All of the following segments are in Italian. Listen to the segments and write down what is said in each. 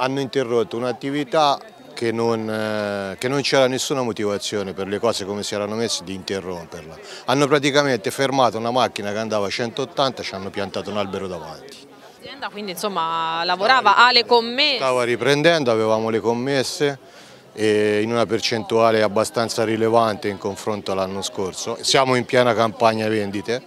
hanno interrotto un'attività che non, eh, non c'era nessuna motivazione per le cose come si erano messe di interromperla. Hanno praticamente fermato una macchina che andava a 180 e ci hanno piantato un albero davanti. L'azienda quindi insomma lavorava, ha le commesse? Stava riprendendo, avevamo le commesse in una percentuale abbastanza rilevante in confronto all'anno scorso. Siamo in piena campagna vendite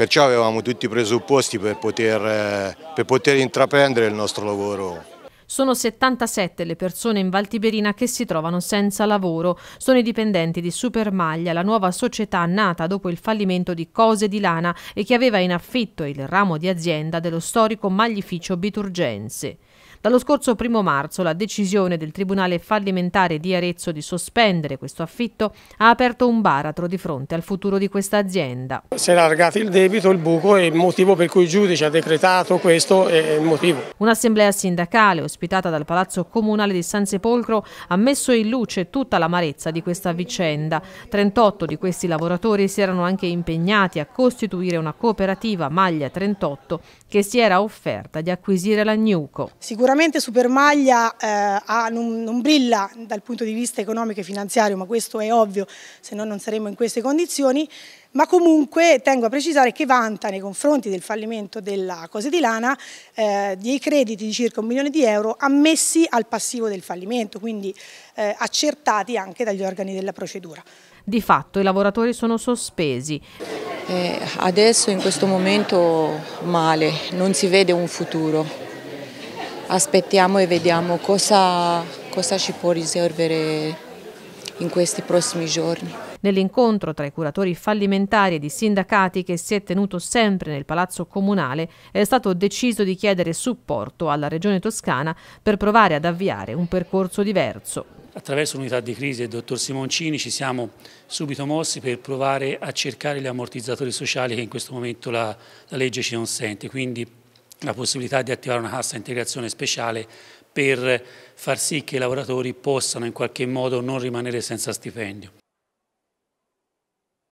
Perciò avevamo tutti i presupposti per poter, eh, per poter intraprendere il nostro lavoro. Sono 77 le persone in Valtiberina che si trovano senza lavoro. Sono i dipendenti di Supermaglia, la nuova società nata dopo il fallimento di Cose di Lana e che aveva in affitto il ramo di azienda dello storico maglificio Biturgense. Dallo scorso 1 marzo la decisione del Tribunale fallimentare di Arezzo di sospendere questo affitto ha aperto un baratro di fronte al futuro di questa azienda. Si è allargato il debito, il buco e il motivo per cui il giudice ha decretato questo è il motivo. Un'assemblea sindacale ospitata dal Palazzo Comunale di San Sepolcro ha messo in luce tutta l'amarezza di questa vicenda. 38 di questi lavoratori si erano anche impegnati a costituire una cooperativa Maglia 38 che si era offerta di acquisire la Newco. Sicuramente Sicuramente Supermaglia eh, ha, non, non, brilla dal punto di vista economico e finanziario, ma questo è ovvio, se no non saremmo in queste condizioni, ma comunque tengo a precisare che vanta nei confronti del fallimento della Cose di Lana eh, dei crediti di circa un milione di euro ammessi al passivo del fallimento, quindi eh, accertati anche dagli organi della procedura. Di fatto i lavoratori sono sospesi. Eh, adesso in questo momento male, non si vede un futuro aspettiamo e vediamo cosa, cosa ci può riservare in questi prossimi giorni. Nell'incontro tra i curatori fallimentari ed i sindacati che si è tenuto sempre nel Palazzo Comunale è stato deciso di chiedere supporto alla Regione Toscana per provare ad avviare un percorso diverso. Attraverso l'unità di crisi del dottor Simoncini ci siamo subito mossi per provare a cercare gli ammortizzatori sociali che in questo momento la, la legge ci consente, quindi la possibilità di attivare una cassa integrazione speciale per far sì che i lavoratori possano in qualche modo non rimanere senza stipendio.